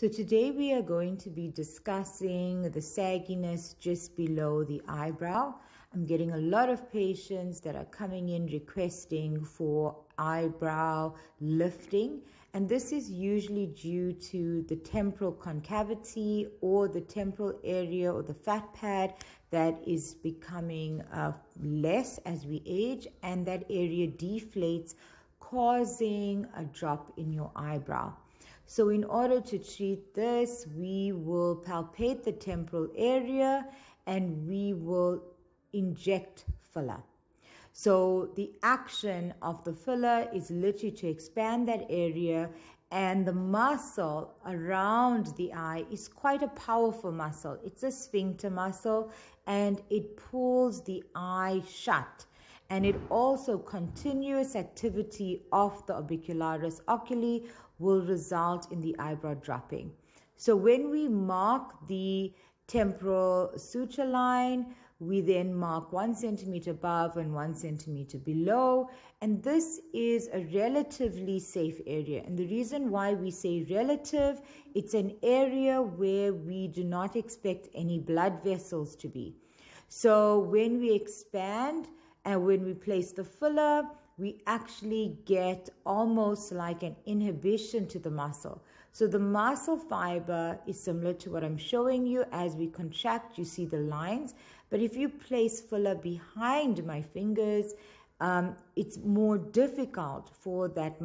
So today we are going to be discussing the sagginess just below the eyebrow. I'm getting a lot of patients that are coming in requesting for eyebrow lifting. And this is usually due to the temporal concavity or the temporal area or the fat pad that is becoming uh, less as we age and that area deflates causing a drop in your eyebrow. So in order to treat this, we will palpate the temporal area and we will inject filler. So the action of the filler is literally to expand that area and the muscle around the eye is quite a powerful muscle. It's a sphincter muscle and it pulls the eye shut and it also continuous activity of the orbicularis oculi will result in the eyebrow dropping. So when we mark the temporal suture line, we then mark one centimeter above and one centimeter below. And this is a relatively safe area. And the reason why we say relative, it's an area where we do not expect any blood vessels to be. So when we expand, and when we place the filler, we actually get almost like an inhibition to the muscle. So the muscle fiber is similar to what I'm showing you. As we contract, you see the lines. But if you place filler behind my fingers, um, it's more difficult for that